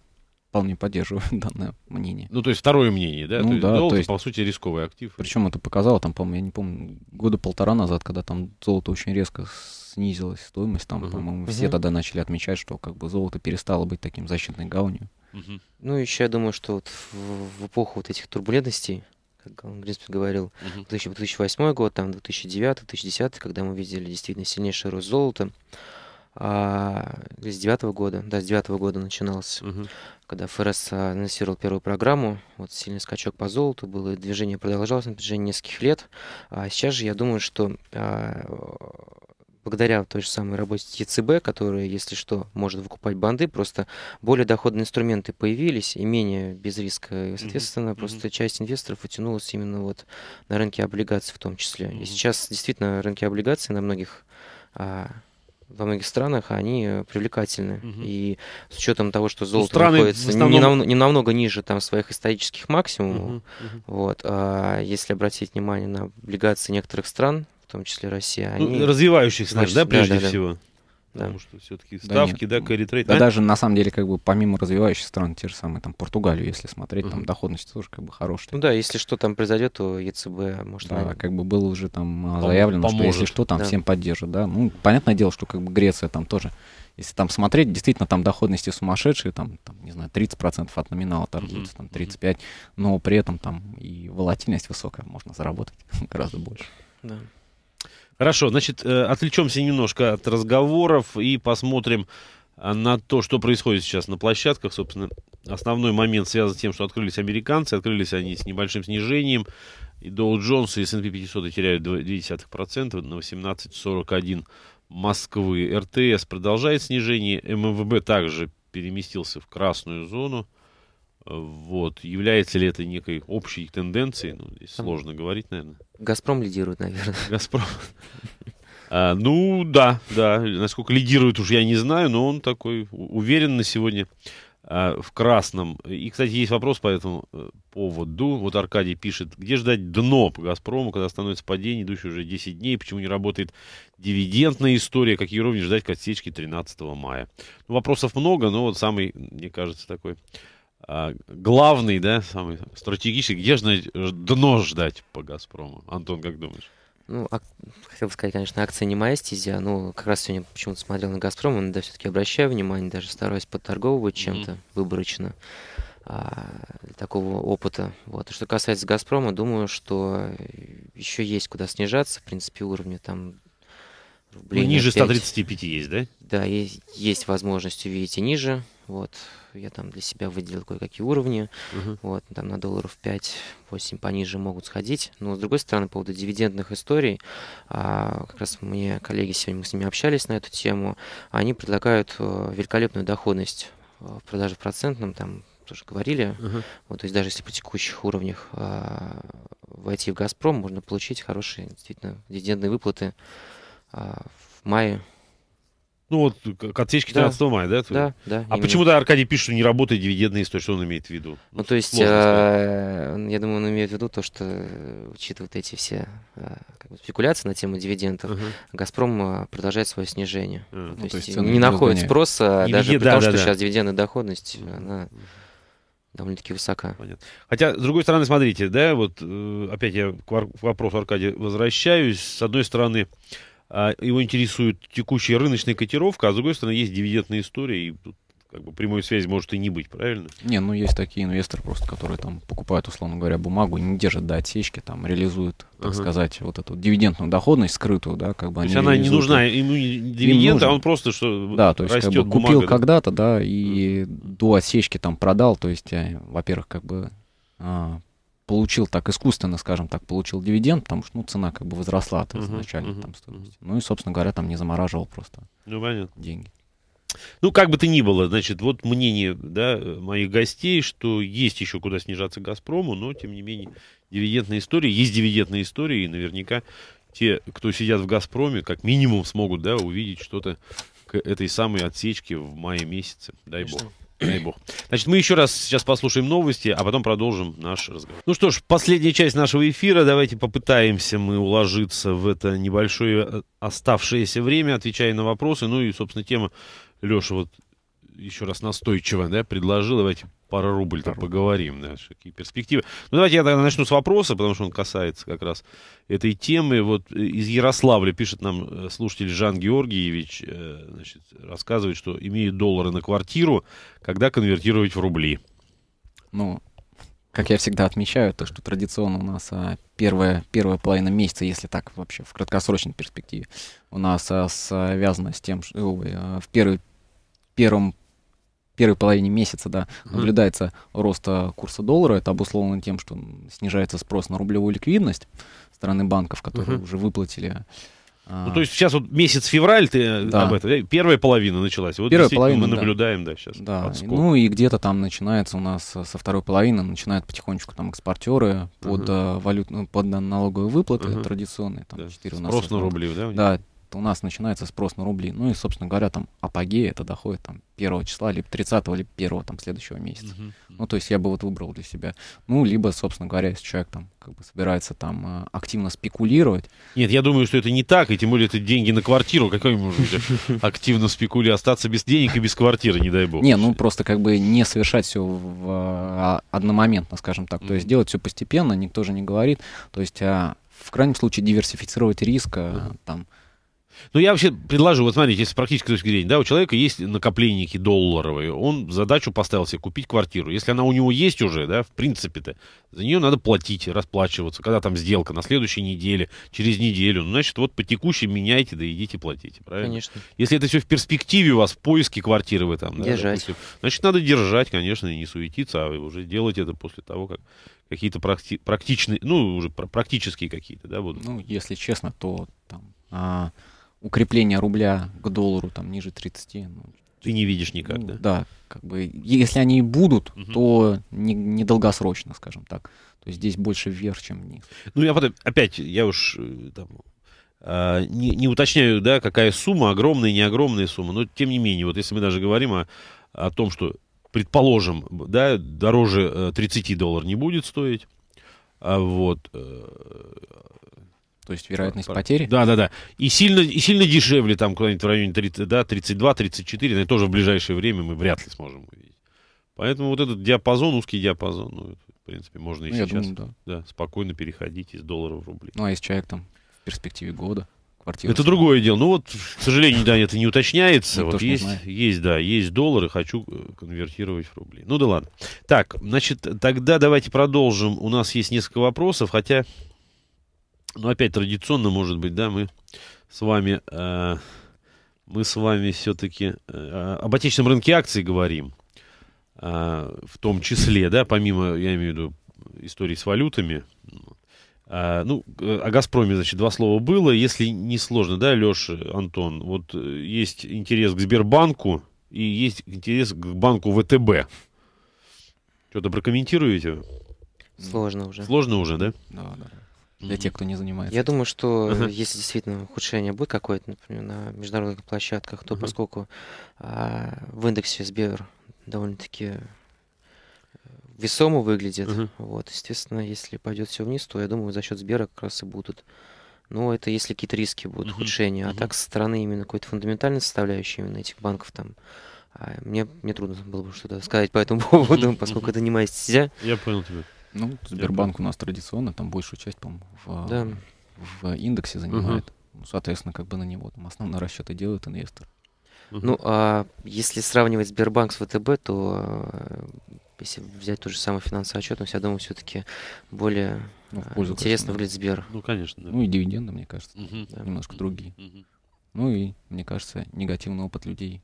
вполне поддерживаю *laughs* данное мнение. Ну, то есть второе мнение, да? Ну, то есть, да, золото, то есть, по сути, рисковый актив. Причем это показало, там, по-моему, я не помню, года полтора назад, когда там золото очень резко снизилась стоимость, там, uh-huh. по-моему, uh-huh. все тогда начали отмечать, что как бы золото перестало быть таким защитной гаунью. Угу. Ну, еще я думаю, что вот в, в эпоху вот этих турбулентностей, как он, в принципе, говорил, угу. 2008 год, там 2009, 2010, когда мы видели действительно сильнейший рост золота, а, с 9 года, да, с 9 года начинался, угу. когда ФРС а, анонсировал первую программу, вот сильный скачок по золоту было движение продолжалось на протяжении нескольких лет. А сейчас же я думаю, что а, благодаря той же самой работе ЕЦБ, которая, если что, может выкупать банды, просто более доходные инструменты появились и менее без риска. И, соответственно, mm-hmm. просто часть инвесторов утянулась именно вот на рынке облигаций в том числе. Mm-hmm. И сейчас действительно рынки облигаций на многих а, во многих странах они э, привлекательны. Угу. И с учетом того, что ну, золото ну, находится основном... не, нав... не намного ниже там, своих исторических максимумов, угу, угу. Вот, а если обратить внимание на облигации некоторых стран, том числе Россия, ну, они... Ну, развивающихся, значит, да, прежде да, да, всего? Да. Потому что все-таки ставки, да, нет. да ну, Да, а? даже на самом деле, как бы помимо развивающих стран, те же самые там Португалию, если смотреть, там доходность тоже как бы хорошая. Ну да, если что там произойдет, то ЕЦБ может. Да, наверное... как бы было уже там а, заявлено, Поможет. что если что, там да. всем поддержат, да. Ну, понятное дело, что как бы Греция там тоже. Если там смотреть, действительно, там доходности сумасшедшие, там, там не знаю, 30% от номинала торгуются, там 35%, но при этом там и волатильность высокая, можно заработать *laughs* гораздо больше. Да. Хорошо, значит, э, отвлечемся немножко от разговоров и посмотрим э, на то, что происходит сейчас на площадках. Собственно, основной момент связан с тем, что открылись американцы, открылись они с небольшим снижением. И Доу Джонс и S&P 500 теряют 0,2% на 18,41 Москвы. РТС продолжает снижение, МВБ также переместился в красную зону. Вот. Является ли это некой общей тенденцией? Ну, здесь Там... сложно говорить, наверное. Газпром лидирует, наверное. *laughs* Газпром. А, ну, да, да. Насколько лидирует, уж я не знаю, но он такой уверен на сегодня а, в красном. И, кстати, есть вопрос по этому э, поводу. Вот Аркадий пишет, где ждать дно по «Газпрому», когда становится падение, идущее уже 10 дней, почему не работает дивидендная история, какие уровни ждать к отсечке 13 мая? Ну, вопросов много, но вот самый, мне кажется, такой а, главный, да, самый стратегический, где же дно ждать по «Газпрому»? Антон, как думаешь? Ну, ак- хотел бы сказать, конечно, акция не моя стезя, но как раз сегодня почему-то смотрел на «Газпром», иногда все-таки обращаю внимание, даже стараюсь подторговывать чем-то mm-hmm. выборочно а, такого опыта. Вот. А что касается «Газпрома», думаю, что еще есть куда снижаться, в принципе, уровни там рублей. Ну, ниже 5. 135 есть, да? Да, есть, есть возможность увидеть и ниже. Вот. Я там для себя выделил кое-какие уровни. Угу. Вот, там на долларов 5-8 пониже могут сходить. Но, с другой стороны, по поводу дивидендных историй, а, как раз мне коллеги сегодня мы с ними общались на эту тему, они предлагают э, великолепную доходность э, в продаже процентном, там тоже говорили. Uh-huh. Вот, то есть даже если по текущих уровнях а, войти в Газпром, можно получить хорошие действительно дивидендные выплаты а, в мае ну вот, к отсечке 13 да. мая, да? Да, да. А почему-то Аркадий пишет, что не работает дивидендная история, что он имеет в виду? Ну, ну то есть, э, я думаю, он имеет в виду то, что, э, учитывая вот эти все э, как спекуляции на тему дивидендов, «Газпром» продолжает свое снижение. А, ну, то, есть, не находит спроса, Дивиди... даже при что сейчас дивидендная доходность, она довольно-таки высока. Понятно. Хотя, с другой стороны, смотрите, да, вот опять я к вопросу Аркадия возвращаюсь. С одной стороны, а, его интересует текущая рыночная котировка, а с другой стороны есть дивидендная история, и тут как бы прямой связи может и не быть, правильно? Не, ну есть такие инвесторы просто, которые там покупают, условно говоря, бумагу, не держат до отсечки, там реализуют, так ага. сказать, вот эту дивидендную доходность скрытую, да, как бы. То есть она не нужна ему дивиденд, а он просто что Да, то есть как бы, бумага, купил да? когда-то, да, и mm. до отсечки там продал, то есть, э, во-первых, как бы а, получил так искусственно, скажем так, получил дивиденд, потому что ну, цена как бы возросла от изначальной uh-huh, там стоимости. Uh-huh. Ну и, собственно говоря, там не замораживал просто ну, деньги. Ну, как бы то ни было, значит, вот мнение да, моих гостей, что есть еще куда снижаться «Газпрому», но, тем не менее, дивидендная история, есть дивидендная история, и наверняка те, кто сидят в «Газпроме», как минимум смогут да, увидеть что-то к этой самой отсечке в мае месяце, дай Конечно. бог. Дай бог. Значит, мы еще раз сейчас послушаем новости, а потом продолжим наш разговор. Ну что ж, последняя часть нашего эфира. Давайте попытаемся мы уложиться в это небольшое э, оставшееся время, отвечая на вопросы. Ну и, собственно, тема Леша вот еще раз настойчиво да, предложил. Давайте пара рубль-то поговорим, да, какие перспективы. Ну, давайте я тогда начну с вопроса, потому что он касается как раз этой темы. Вот э, из Ярославля пишет нам э, слушатель Жан Георгиевич, э, значит, рассказывает, что имеет доллары на квартиру, когда конвертировать в рубли. Ну, как я всегда отмечаю, то, что традиционно у нас а, первая, первая половина месяца, если так вообще в краткосрочной перспективе, у нас а, связано с тем, что а, в первый, первом первой половине месяца да, наблюдается рост э, курса доллара. Это обусловлено тем, что снижается спрос на рублевую ликвидность стороны банков, которые уже выплатили. Э, ну, то есть сейчас вот месяц февраль, ты э, да. об этом, первая половина началась. Вот первая половина, мы наблюдаем, да, да сейчас. Да. Ну и где-то там начинается у нас со второй половины, начинают потихонечку там экспортеры под, uh-huh. валют, ну, под налоговые выплаты uh-huh. традиционные. Там, да. 4 у нас Спрос на рубли, да? Да, у нас начинается спрос на рубли. Ну и, собственно говоря, там апогея это доходит там 1 числа, либо 30 либо 1 там следующего месяца. Uh-huh. Ну, то есть я бы вот выбрал для себя. Ну, либо, собственно говоря, если человек там как бы собирается там э, активно спекулировать. Нет, я думаю, что это не так, и тем более это деньги на квартиру. Какой может быть *laughs* активно спекулировать? Остаться без денег и без квартиры, не дай бог. Не, ну просто как бы не совершать все в а, одномоментно, скажем так. То есть делать все постепенно, никто же не говорит. То есть а, в крайнем случае диверсифицировать риск, а, там, ну, я вообще предложу, вот смотрите, если с практической точки зрения, да, у человека есть накопленники долларовые, он задачу поставил себе купить квартиру. Если она у него есть уже, да, в принципе-то, за нее надо платить, расплачиваться, когда там сделка, на следующей неделе, через неделю, ну, значит, вот по текущей меняйте, да идите платите, правильно? Конечно. Если это все в перспективе у вас, в поиске квартиры вы там, да, держать. Допустим, значит, надо держать, конечно, и не суетиться, а уже делать это после того, как какие-то практи- практичные, ну, уже практические какие-то, да, будут. Ну, если честно, то там... А укрепление рубля к доллару там ниже 30. Ну, Ты не видишь никак, ну, да? Да, как бы если они и будут, угу. то не, не долгосрочно, скажем так. То есть здесь больше вверх, чем вниз. Ну, я потом, опять, я уж э, там, Uh, не, не уточняю, да, какая сумма, огромная, не огромная сумма, но тем не менее, вот если мы даже говорим о, о том, что, предположим, да, дороже 30 э, долларов не будет стоить, а вот, э, то есть вероятность Пар... потери. Да, да, да. И сильно, и сильно дешевле там куда-нибудь в районе 30, да, 32-34, но тоже в ближайшее время мы вряд ли сможем увидеть. Поэтому вот этот диапазон, узкий диапазон, ну, в принципе, можно и ну, сейчас думаю, да. Да, спокойно переходить из доллара в рубли. Ну, а если человек там в перспективе года квартиру... Это снимает. другое дело. Ну вот, к сожалению, да, это не уточняется. Ну, вот есть, есть, да, есть доллары, хочу э, конвертировать в рубли. Ну да ладно. Так, значит, тогда давайте продолжим. У нас есть несколько вопросов, хотя ну, опять традиционно, может быть, да, мы с вами, э, мы с вами все-таки э, об отечественном рынке акций говорим. Э, в том числе, да, помимо, я имею в виду, истории с валютами. Э, ну, э, о «Газпроме», значит, два слова было. Если не сложно, да, Леша, Антон, вот э, есть интерес к Сбербанку и есть интерес к банку ВТБ. Что-то прокомментируете? Сложно уже. Сложно уже, да? Да, да для тех, кто не занимается. Я думаю, что uh-huh. если действительно ухудшение будет какое-то, например, на международных площадках, то uh-huh. поскольку а, в индексе Сбер довольно-таки э, весомо выглядит, uh-huh. вот, естественно, если пойдет все вниз, то я думаю, за счет Сбера как раз и будут. Ну, это если какие-то риски будут, uh-huh. ухудшения. Uh-huh. А так со стороны именно какой-то фундаментальной составляющей именно этих банков там а мне, мне трудно было бы что-то сказать по этому *laughs* поводу, поскольку это не моя стезя. Я понял тебя. Ну, Сбербанк у нас традиционно, там большую часть, по-моему, в, да. в индексе занимает. Угу. Соответственно, как бы на него там основные расчеты делают инвестор. Ну, а если сравнивать Сбербанк с ВТБ, то э, если взять ту же самую финансовую отчетность, я думаю, все-таки более ну, э, пользу, интересно конечно. выглядит Сбер. Ну, конечно. Да. Ну и дивиденды, мне кажется, угу. немножко другие. Угу. Ну и, мне кажется, негативный опыт людей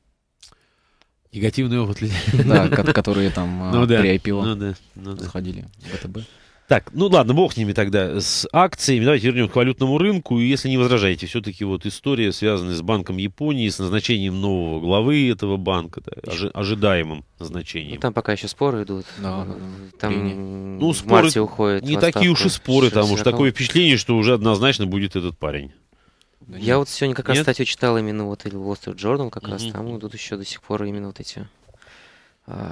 Негативный опыт людей. Да, *laughs* которые там а, ну, при IPO заходили в ВТБ. Так, ну ладно, бог с ними тогда, с акциями. Давайте вернем к валютному рынку. И если не возражаете, все-таки вот история, связанная с Банком Японии, с назначением нового главы этого банка, да, ожи- ожидаемым назначением. Ну, там пока еще споры идут. Да, там ну, споры уходят. Не такие уж и споры, там уж такое впечатление, что уже однозначно будет этот парень. Да я нет. вот сегодня как раз нет? статью читал именно вот или Wall Street Journal как угу. раз там идут еще до сих пор именно вот эти а,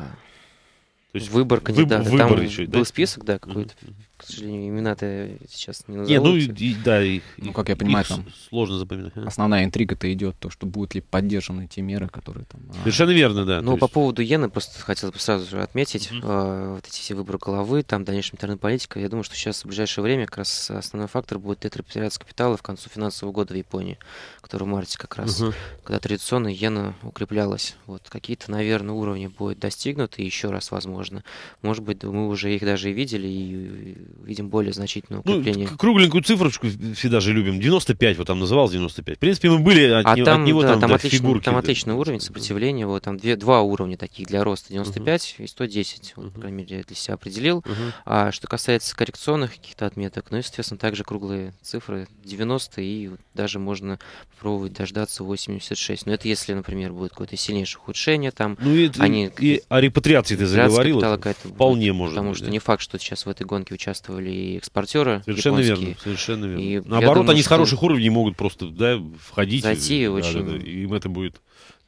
То есть выбор кандидата. Выбор там еще, был да? список, да, какой-то. Угу к сожалению, имена-то сейчас не назову. Не, ну, и, да, их, ну, как я понимаю, там сложно запоминать. А? Основная интрига-то идет, то, что будут ли поддержаны те меры, которые там... А, Совершенно верно, да. Ну, по поводу иены просто хотел бы сразу же отметить, mm-hmm. э, вот эти все выборы головы, там дальнейшая интернет политика, я думаю, что сейчас в ближайшее время как раз основной фактор будет тетрапитериат капитала в концу финансового года в Японии, который в марте как раз, mm-hmm. когда традиционно иена укреплялась. Вот какие-то, наверное, уровни будут достигнуты еще раз, возможно. Может быть, мы уже их даже и видели, и видим более значительное ну, укрепление. Ну, кругленькую цифрочку всегда же любим. 95, вот там называлось 95. В принципе, мы были от, а не, там, от него да, там, там отличный, фигурки. Там отличный уровень сопротивления. Вот, там две, два уровня таких для роста. 95 угу. и 110. Вот, по крайней мере, я для себя определил. Угу. А что касается коррекционных каких-то отметок, ну естественно также круглые цифры 90 и вот даже можно попробовать дождаться 86. Но это если, например, будет какое-то сильнейшее ухудшение там. Ну и, они, а и о репатриации ты заговорил. Вполне может Потому быть, что да. не факт, что сейчас в этой гонке участвует участвовали и экспортеры Совершенно японские. верно, совершенно верно. И Наоборот, думаю, они с хороших уровней могут просто да, входить. Зайти и, очень... Да, да, им это будет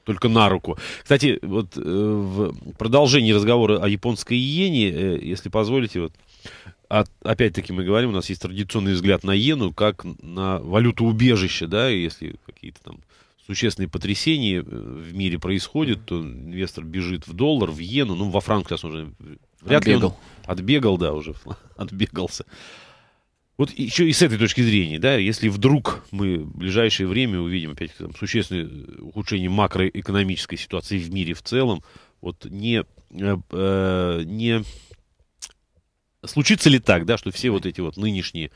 только на руку. Кстати, вот э, в продолжении разговора о японской иене, э, если позволите, вот опять-таки мы говорим, у нас есть традиционный взгляд на иену, как на валюту убежища, да, и если какие-то там существенные потрясения э, в мире происходят, то инвестор бежит в доллар, в иену, ну, во франк сейчас уже Вряд Отбегал. ли он... Отбегал, да, уже *laughs* отбегался. Вот еще и с этой точки зрения, да, если вдруг мы в ближайшее время увидим опять там, существенное ухудшение макроэкономической ситуации в мире в целом, вот не, э, э не случится ли так, да, что все вот эти вот нынешние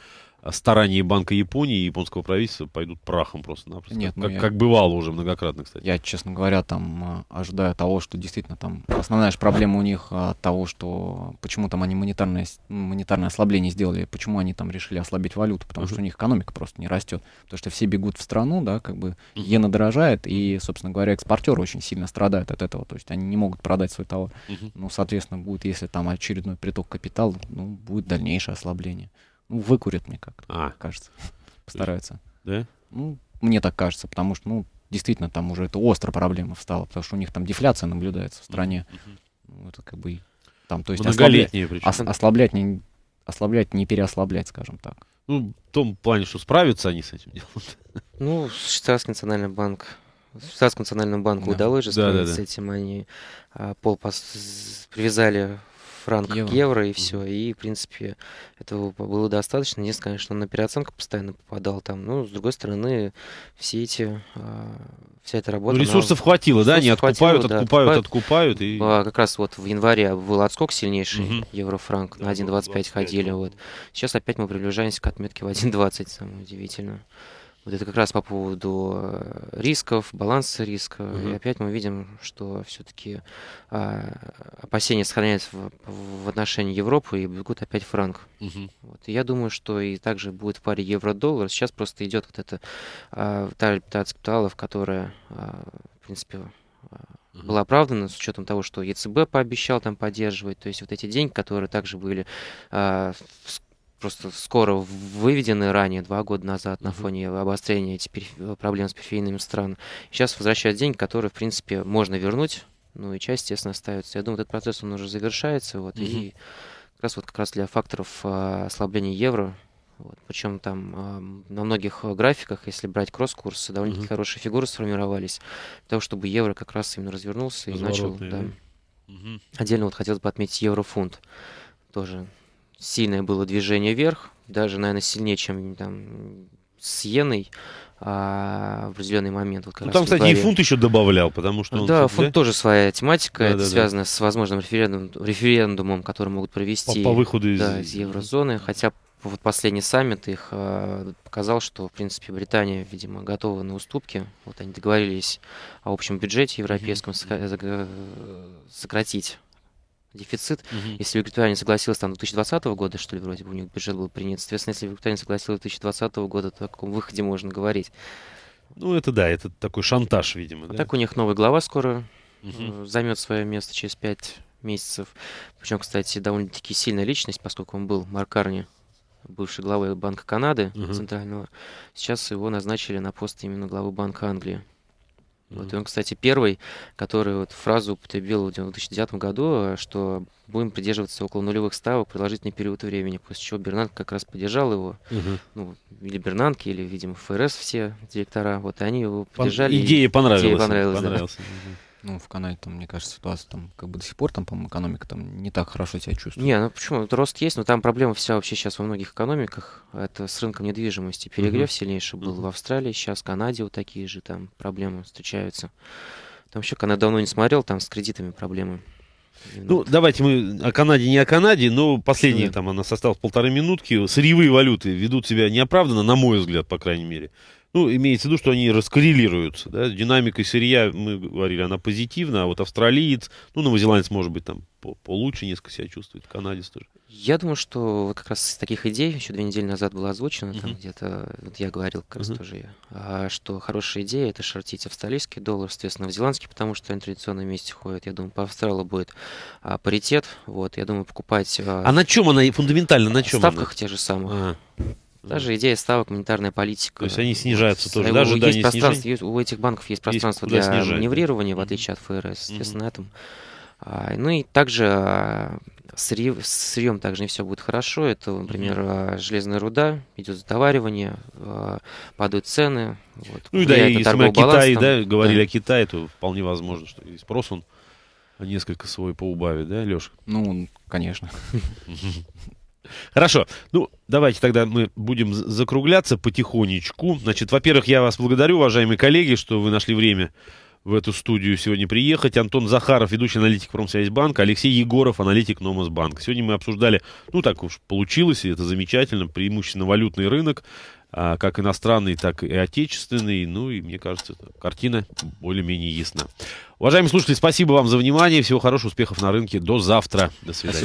старания Банка Японии и японского правительства пойдут прахом просто-напросто. Нет, как, ну, как, я... как бывало уже многократно, кстати. Я, честно говоря, там э, ожидаю того, что действительно там основная же проблема у них э, того, что почему там они монетарное, ну, монетарное ослабление сделали, почему они там решили ослабить валюту, потому uh-huh. что у них экономика просто не растет. Потому что все бегут в страну, да, как бы иена дорожает, и, собственно говоря, экспортеры очень сильно страдают от этого. То есть они не могут продать свой товар. Uh-huh. Ну, соответственно, будет, если там очередной приток капитала, ну, будет дальнейшее ослабление. Выкурят, мне как а. кажется. Постараются. Да? Ну, мне так кажется, потому что, ну, действительно, там уже это остро проблема встала, потому что у них там дефляция наблюдается в стране. mm Это как бы там, то есть ослаблять, ос, ослаблять, не, ослаблять, не переослаблять, скажем так. Ну, в том плане, что справятся они с этим делом. Ну, Швейцарский национальный банк Швейцарскому национальному банку да. удалось же справиться да, да, да. с этим. Они а, пол привязали франк евро. к евро, и все. И, в принципе, этого было достаточно. Нет, конечно, он на переоценку постоянно попадал там. Ну, с другой стороны, все эти, а, вся эта работа... Ну, ресурсов она... хватило, ресурсов да? Они откупают, хватило, откупают, да, откупают, откупают. И... Как раз вот в январе был отскок сильнейший угу. евро-франк. Да, на 1,25 ходили. Вот. Сейчас опять мы приближаемся к отметке в 1,20, самое удивительное. Вот это как раз по поводу э, рисков, баланса риска. Угу. И опять мы видим, что все-таки а, опасения сохраняются в, в отношении Европы и бегут опять франк. Угу. Вот. И я думаю, что и также будет в паре евро-доллар. Сейчас просто идет вот эта а, та лепитация капиталов, которая, а, в принципе, угу. была оправдана с учетом того, что ЕЦБ пообещал там поддерживать. То есть вот эти деньги, которые также были а, просто скоро выведены ранее, два года назад, на фоне обострения этих проблем с периферийными странами. Сейчас возвращают деньги, которые, в принципе, можно вернуть, ну и часть, естественно, остается. Я думаю, этот процесс, он уже завершается, вот, mm-hmm. и как раз вот как раз для факторов а, ослабления евро, вот, причем там а, на многих э, графиках, если брать кросс-курсы, довольно-таки mm-hmm. хорошие фигуры сформировались, для того, чтобы евро как раз именно развернулся и Развороты, начал... Да. Mm-hmm. Отдельно вот хотел бы отметить еврофунт тоже сильное было движение вверх, даже, наверное, сильнее, чем там с иеной а, в определенный момент. Вот, ну, там, кстати, и фунт еще добавлял, потому что... Он, да, фунт да? тоже своя тематика, да, это да, связано да. с возможным референдум, референдумом, который могут провести по, по выходу да, из... из еврозоны, хотя вот последний саммит их а, показал, что, в принципе, Британия, видимо, готова на уступки. Вот они договорились о общем бюджете европейском mm-hmm. сократить дефицит. Угу. Если Великобритания не согласилась там 2020 года, что ли, вроде бы у них бюджет был принят, соответственно, если Великобритания согласилась 2020 года, то о каком выходе можно говорить? Ну, это да, это такой шантаж, видимо. А да? так у них новый глава скоро угу. займет свое место через пять месяцев. Причем, кстати, довольно-таки сильная личность, поскольку он был Маркарни, бывший главой Банка Канады угу. Центрального. Сейчас его назначили на пост именно главы Банка Англии. Mm-hmm. Вот, и он, кстати, первый, который вот фразу употребил в 2009 году, э, что будем придерживаться около нулевых ставок продолжительный период времени, после чего Бернанк как раз поддержал его. Угу. Ну, или Бернанки, или, видимо, ФРС все директора. Вот и они его поддержали. Пон... Идея понравилась. Идея понравилась, понравилась. Да. Понравился. Ну, в Канаде, там, мне кажется, ситуация там как бы до сих пор, там, по-моему, экономика там не так хорошо себя чувствует. Не, ну почему? Рост есть, но там проблема вся вообще сейчас во многих экономиках. Это с рынком недвижимости. Перегрев mm-hmm. сильнейший был mm-hmm. в Австралии, сейчас в Канаде вот такие же там проблемы встречаются. Там еще Канада давно не смотрел, там с кредитами проблемы. Ну, вот. давайте мы о Канаде не о Канаде, но последние там она нас полторы минутки. Сырьевые валюты ведут себя неоправданно, на мой взгляд, по крайней мере. Ну, имеется в виду, что они раскоррелируются. Да? Динамика сырья, мы говорили, она позитивна, а вот австралиец, ну, новозеландец, может быть, там получше несколько себя чувствует, канадец тоже. Я думаю, что вот как раз из таких идей еще две недели назад было озвучено, uh-huh. где-то, вот я говорил как раз uh-huh. тоже, а, что хорошая идея это шортить австралийский доллар, соответственно, новозеландский, потому что они традиционно вместе ходят. Я думаю, по Австралу будет а, паритет, вот, я думаю, покупать... А, а на чем она фундаментально, на чем? В ставках она? тех же самые. Uh-huh. А. Даже идея ставок, монетарная политика. То есть они снижаются тоже, у, даже есть да, пространство, есть, у этих банков есть пространство есть для снижать, маневрирования, да. в отличие от ФРС, естественно, mm этом. А, ну и также с а, сырьем также не все будет хорошо. Это, например, mm-hmm. железная руда, идет затоваривание, а, падают цены. Вот, ну да, и если мы о Китае да, говорили да. о Китае, то вполне возможно, что и спрос он несколько свой поубавит, да, Леша? Ну, конечно. *laughs* Хорошо. Ну, давайте тогда мы будем закругляться потихонечку. Значит, во-первых, я вас благодарю, уважаемые коллеги, что вы нашли время в эту студию сегодня приехать. Антон Захаров, ведущий аналитик Промсвязьбанка, Алексей Егоров, аналитик Номасбанка. Сегодня мы обсуждали, ну так уж получилось, и это замечательно, преимущественно валютный рынок, а, как иностранный, так и отечественный. Ну и, мне кажется, картина более-менее ясна. Уважаемые слушатели, спасибо вам за внимание. Всего хорошего, успехов на рынке. До завтра. До свидания.